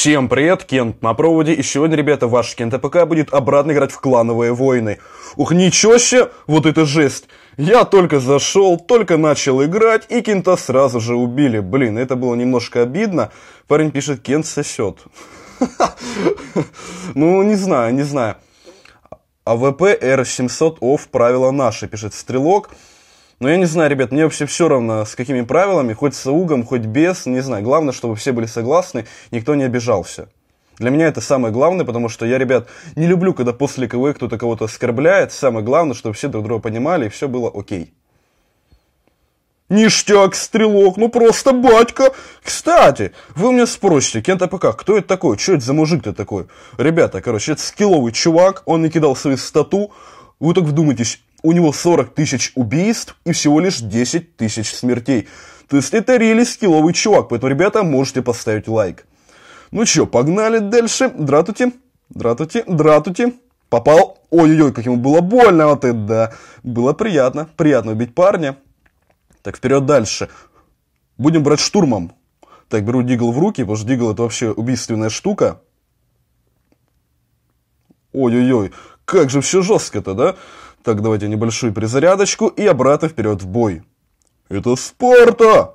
Всем привет, Кент на проводе, и сегодня, ребята, ваш Кент АПК будет обратно играть в клановые войны. Ух, ничего себе, вот это жесть. Я только зашел, только начал играть, и Кента сразу же убили. Блин, это было немножко обидно. Парень пишет, Кент сосет. Ну, не знаю, не знаю. АВП R700 ОФ правила наши, пишет Стрелок. Но я не знаю, ребят, мне вообще все равно, с какими правилами, хоть с угом, хоть без, не знаю. Главное, чтобы все были согласны, никто не обижался. Для меня это самое главное, потому что я, ребят, не люблю, когда после КВ кто-то кого-то оскорбляет. Самое главное, чтобы все друг друга понимали и все было окей. Ништяк, стрелок, ну просто батька. Кстати, вы меня спросите, Кент АПК, кто это такой? Что это за мужик-то такой? Ребята, короче, это скилловый чувак, он не кидал свои стату. Вы так вдумайтесь, у него 40 тысяч убийств и всего лишь 10 тысяч смертей. То есть это реально скилловый чувак, поэтому, ребята, можете поставить лайк. Ну чё, погнали дальше. Дратути, дратути, дратути. Попал. Ой-ой-ой, как ему было больно вот это, да. Было приятно, приятно убить парня. Так, вперед дальше. Будем брать штурмом. Так, беру Дигл в руки, потому что Дигл это вообще убийственная штука. Ой-ой-ой, как же все жестко-то, да? Так, давайте небольшую перезарядочку и обратно вперед в бой. Это Спарта!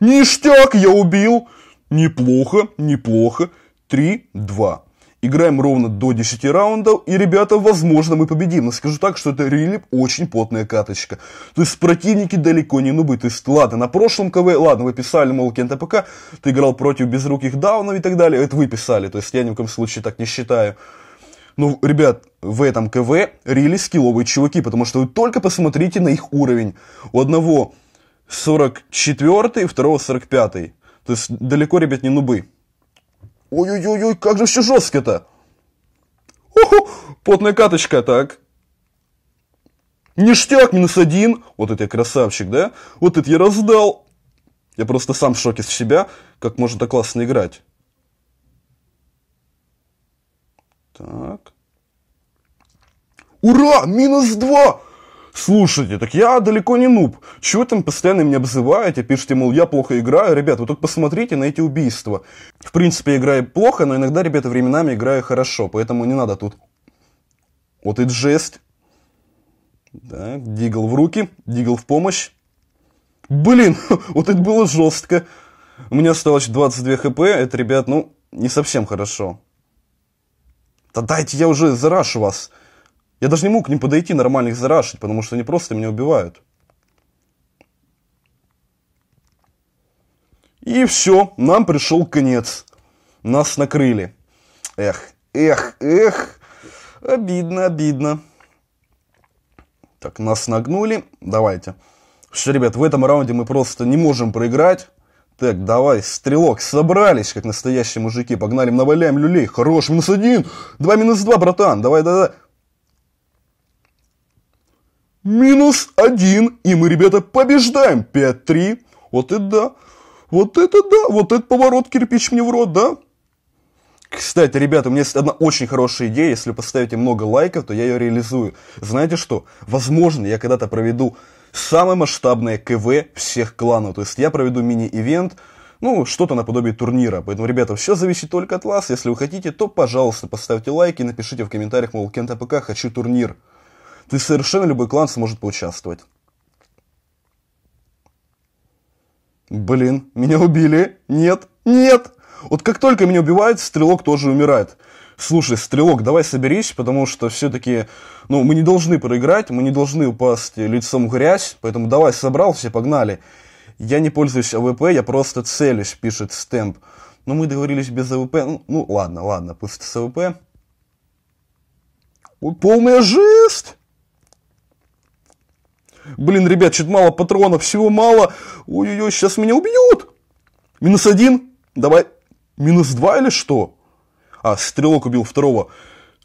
Ништяк, я убил! Неплохо, неплохо. 3-2. Играем ровно до 10 раундов, и, ребята, возможно, мы победим. Но скажу так, что это реально очень потная каточка. То есть противники далеко не нубы. То есть, ладно, на прошлом КВ, ладно, вы писали, мол, Кент АПК, ты играл против безруких даунов и так далее, это вы писали. То есть я ни в коем случае так не считаю. Ну, ребят, в этом КВ рили скилловые чуваки, потому что вы только посмотрите на их уровень. У одного 44, второго 45. То есть далеко, ребят, не нубы. Ой-ой-ой, как же все жестко-то. Потная каточка, так. Ништяк, минус один. Вот это я красавчик, да? Вот это я раздал. Я просто сам в шоке с себя, как можно так классно играть. Так. Ура! Минус два. Слушайте, так я далеко не нуб. Чего там постоянно меня обзываете, пишите, мол, я плохо играю. Ребят, вы только посмотрите на эти убийства. В принципе, играю плохо, но иногда, ребята, временами играю хорошо, поэтому не надо тут. Вот и жесть. Да, дигл в руки, дигл в помощь. Блин, вот это было жестко. У меня осталось 22 хп, это, ребят, ну, не совсем хорошо да дайте я уже зарашу вас. Я даже не мог к ним подойти нормальных зарашить, потому что они просто меня убивают. И все, нам пришел конец. Нас накрыли. Эх, эх, эх. Обидно, обидно. Так, нас нагнули. Давайте. Все, ребят, в этом раунде мы просто не можем проиграть. Так, давай, стрелок, собрались, как настоящие мужики, погнали, наваляем люлей, хорош, минус один, два, минус два, братан, давай, давай, давай. Минус один, и мы, ребята, побеждаем, 5-3, вот это да, вот это да, вот этот поворот, кирпич мне в рот, да? Кстати, ребята, у меня есть одна очень хорошая идея, если вы поставите много лайков, то я ее реализую. Знаете что, возможно, я когда-то проведу самое масштабное КВ всех кланов. То есть я проведу мини-ивент, ну, что-то наподобие турнира. Поэтому, ребята, все зависит только от вас. Если вы хотите, то, пожалуйста, поставьте лайки и напишите в комментариях, мол, Кент ПК хочу турнир. То есть совершенно любой клан сможет поучаствовать. Блин, меня убили. Нет, нет. Вот как только меня убивают, стрелок тоже умирает. Слушай, стрелок, давай соберись, потому что все-таки, ну, мы не должны проиграть, мы не должны упасть лицом в грязь, поэтому давай, собрал, все погнали. Я не пользуюсь АВП, я просто целюсь, пишет Стэмп. Но ну, мы договорились без АВП, ну, ну ладно, ладно, пусть с АВП. Ой, полная жесть! Блин, ребят, чуть мало патронов, всего мало. Ой-ой-ой, сейчас меня убьют. Минус один. Давай. Минус два или что? А, стрелок убил второго.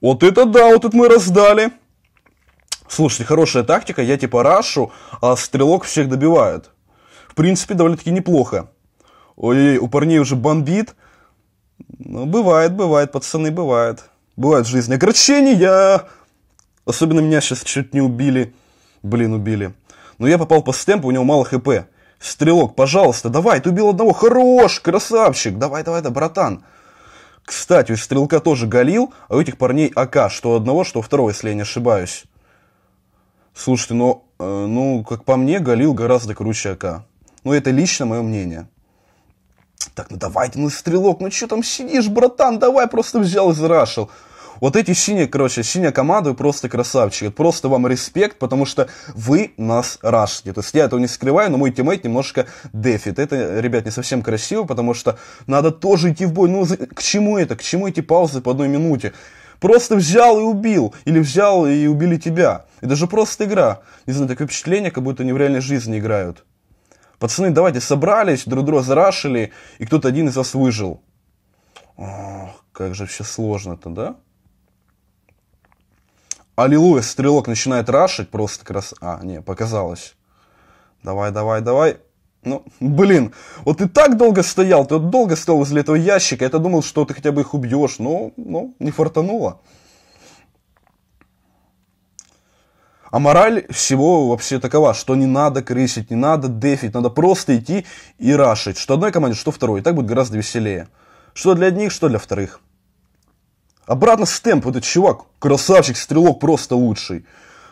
Вот это да, вот это мы раздали. Слушайте, хорошая тактика, я типа рашу, а стрелок всех добивает. В принципе, довольно-таки неплохо. Ой-ой, у парней уже бомбит. Ну, бывает, бывает, пацаны, бывает. Бывает в жизни огорчения. Особенно меня сейчас чуть не убили. Блин, убили. Но я попал по стемпу, у него мало хп. Стрелок, пожалуйста, давай, ты убил одного, хорош, красавчик, давай, давай, да, братан. Кстати, у Стрелка тоже Галил, а у этих парней АК, что одного, что второго, если я не ошибаюсь. Слушайте, ну, э, ну как по мне, Галил гораздо круче АК. Ну, это лично мое мнение. Так, ну давайте, ну, Стрелок, ну что там сидишь, братан, давай, просто взял и зарашил. Вот эти синие, короче, синяя команда, вы просто красавчики. Просто вам респект, потому что вы нас рашите. То есть я этого не скрываю, но мой тиммейт немножко дефит. Это, ребят, не совсем красиво, потому что надо тоже идти в бой. Ну, к чему это? К чему эти паузы по одной минуте? Просто взял и убил, или взял и убили тебя. Это же просто игра. Не знаю, такое впечатление, как будто они в реальной жизни играют. Пацаны, давайте собрались, друг друга зарашили, и кто-то один из вас выжил. Ох, как же все сложно-то, да? Аллилуйя, стрелок начинает рашить, просто крас... А, не, показалось. Давай, давай, давай. Ну, блин, вот ты так долго стоял, ты вот долго стоял возле этого ящика, я-то думал, что ты хотя бы их убьешь, но, ну, не фартануло. А мораль всего вообще такова, что не надо крысить, не надо дефить, надо просто идти и рашить. Что одной команде, что второй. И так будет гораздо веселее. Что для одних, что для вторых. Обратно стемп, этот чувак, красавчик, стрелок просто лучший.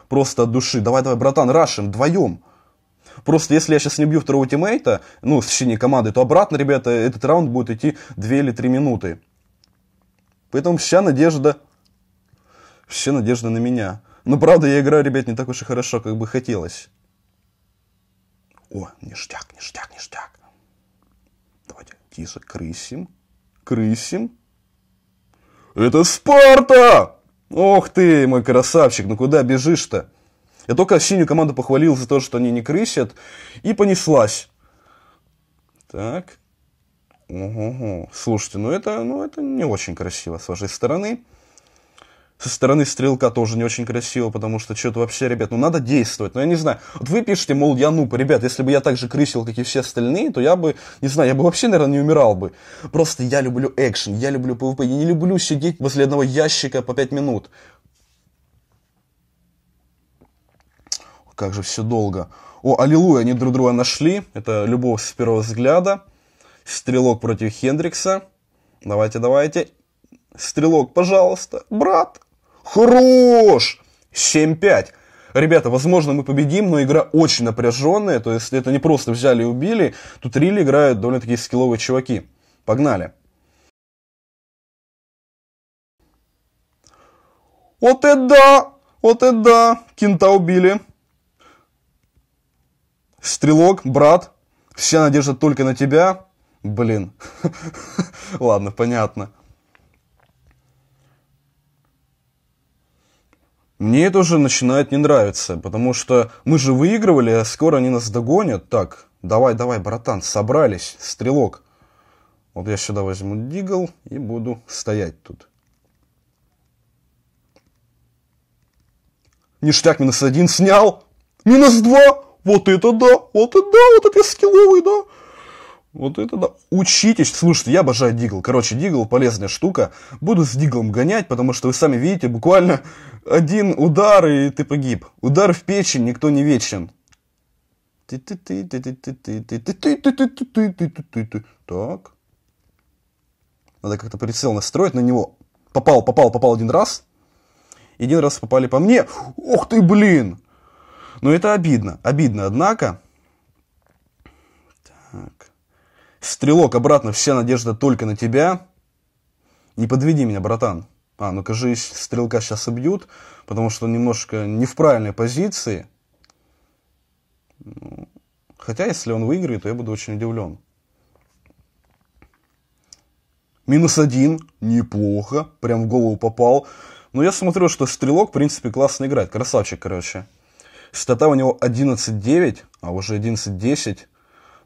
Просто от души. Давай, давай, братан, рашим, вдвоем. Просто если я сейчас не бью второго тиммейта, ну, в течение команды, то обратно, ребята, этот раунд будет идти 2 или 3 минуты. Поэтому вся надежда, вся надежда на меня. Но правда, я играю, ребят, не так уж и хорошо, как бы хотелось. О, ништяк, ништяк, ништяк. Давайте, тише, крысим, крысим. «Это Спарта!» «Ох ты, мой красавчик, ну куда бежишь-то?» Я только синюю команду похвалил за то, что они не крысят, и понеслась. Так. Угу. Слушайте, ну это, ну это не очень красиво с вашей стороны со стороны стрелка тоже не очень красиво, потому что что-то вообще, ребят, ну надо действовать. Но ну, я не знаю, вот вы пишете, мол, я нуб, ребят, если бы я так же крысил, как и все остальные, то я бы, не знаю, я бы вообще, наверное, не умирал бы. Просто я люблю экшен, я люблю PvP, я не люблю сидеть возле одного ящика по 5 минут. Как же все долго. О, аллилуйя, они друг друга нашли. Это любовь с первого взгляда. Стрелок против Хендрикса. Давайте, давайте. Стрелок, пожалуйста, брат, Хорош! 7-5. Ребята, возможно, мы победим, но игра очень напряженная, то есть это не просто взяли и убили, тут рили играют довольно-таки скилловые чуваки. Погнали. Вот это да! Вот это да! Кента убили. Стрелок, брат, вся надежда только на тебя. Блин. Ладно, понятно. Мне это уже начинает не нравиться, потому что мы же выигрывали, а скоро они нас догонят. Так, давай, давай, братан, собрались, стрелок. Вот я сюда возьму дигл и буду стоять тут. Ништяк минус один снял. Минус два. Вот это да, вот это да, вот это я скилловый, да. Вот это да. Учитесь. Слушайте, я обожаю Дигл. Короче, Дигл полезная штука. Буду с Диглом гонять, потому что вы сами видите, буквально один удар, и ты погиб. Удар в печень, никто не вечен. Так. Надо как-то прицел настроить на него. Попал, попал, попал один раз. Один раз попали по мне. Ох ты, блин! Ну это обидно. Обидно, однако. Так. Стрелок, обратно вся надежда только на тебя. Не подведи меня, братан. А, ну кажись, стрелка сейчас убьют, потому что он немножко не в правильной позиции. Ну, хотя, если он выиграет, то я буду очень удивлен. Минус один. Неплохо. Прям в голову попал. Но я смотрю, что стрелок, в принципе, классно играет. Красавчик, короче. Стата у него 11-9, а уже 11-10.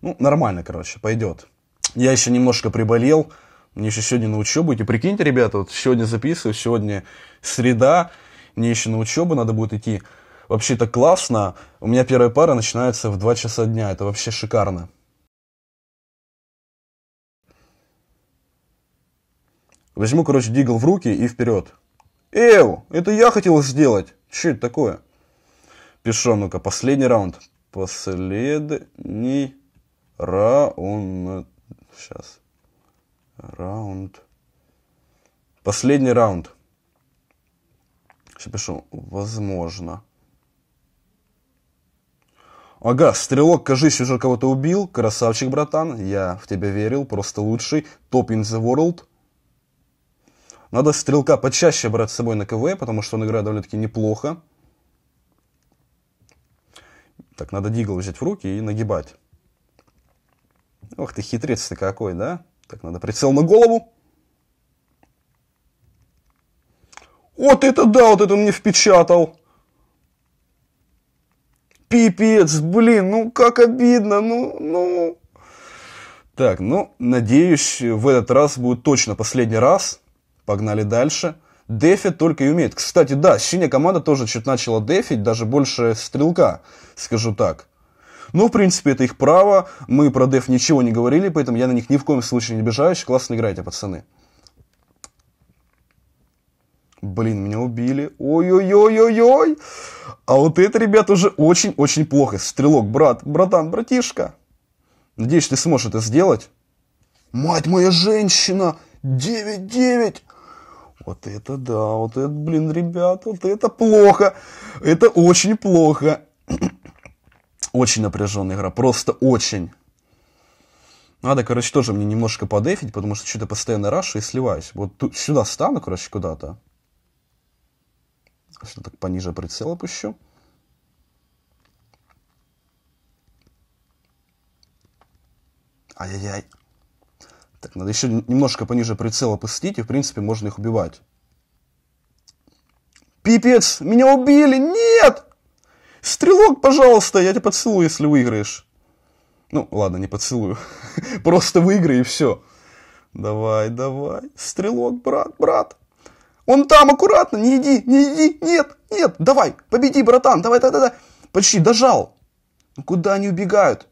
Ну, нормально, короче, пойдет. Я еще немножко приболел, мне еще сегодня на учебу идти. Прикиньте, ребята, вот сегодня записываю, сегодня среда, мне еще на учебу надо будет идти. Вообще то классно. У меня первая пара начинается в 2 часа дня. Это вообще шикарно. Возьму, короче, дигл в руки и вперед. Эу, это я хотел сделать. Че это такое? Пешо, «А ну-ка, последний раунд. Последний Раунд. Сейчас. Раунд. Последний раунд. Сейчас пишу. Возможно. Ага, стрелок, кажись, уже кого-то убил. Красавчик, братан. Я в тебя верил. Просто лучший. Топ in the world. Надо стрелка почаще брать с собой на КВ, потому что он играет довольно-таки неплохо. Так, надо дигл взять в руки и нагибать. Ох ты хитрец ты какой, да? Так, надо прицел на голову. Вот это да, вот это он мне впечатал. Пипец, блин, ну как обидно, ну, ну. Так, ну, надеюсь, в этот раз будет точно последний раз. Погнали дальше. Дефи только и умеет. Кстати, да, синяя команда тоже чуть начала дефить, даже больше стрелка, скажу так. Но, ну, в принципе, это их право. Мы про деф ничего не говорили, поэтому я на них ни в коем случае не обижаюсь. Классно играете, пацаны. Блин, меня убили. Ой-ой-ой-ой-ой. А вот это, ребят, уже очень-очень плохо. Стрелок, брат, братан, братишка. Надеюсь, ты сможешь это сделать. Мать моя женщина! 9-9! Вот это да, вот это, блин, ребят, вот это плохо. Это очень плохо. Очень напряженная игра, просто очень. Надо, короче, тоже мне немножко подефить, потому что что-то постоянно рашу и сливаюсь. Вот тут, сюда стану, короче, куда-то. Сюда так пониже прицел опущу. Ай-яй-яй. Так, надо еще немножко пониже прицел опустить, и, в принципе, можно их убивать. Пипец, меня убили, нет! «Стрелок, пожалуйста, я тебя поцелую, если выиграешь». Ну, ладно, не поцелую. Просто выиграй и все. Давай, давай. Стрелок, брат, брат. Он там, аккуратно, не иди, не иди, нет, нет, давай, победи, братан, давай, давай, давай. Почти дожал. «Ну, куда они убегают?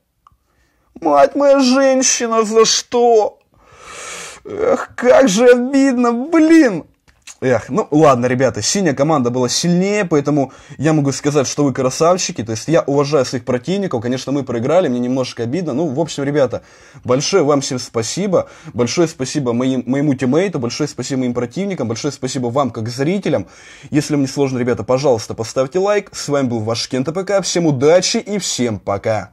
Мать моя женщина, за что? Эх, как же обидно, блин. Эх, ну ладно, ребята, синяя команда была сильнее, поэтому я могу сказать, что вы красавчики. То есть я уважаю своих противников. Конечно, мы проиграли, мне немножко обидно. Ну, в общем, ребята, большое вам всем спасибо. Большое спасибо моим, моему тиммейту, большое спасибо моим противникам, большое спасибо вам, как зрителям. Если вам не сложно, ребята, пожалуйста, поставьте лайк. С вами был ваш Кента ПК. Всем удачи и всем пока.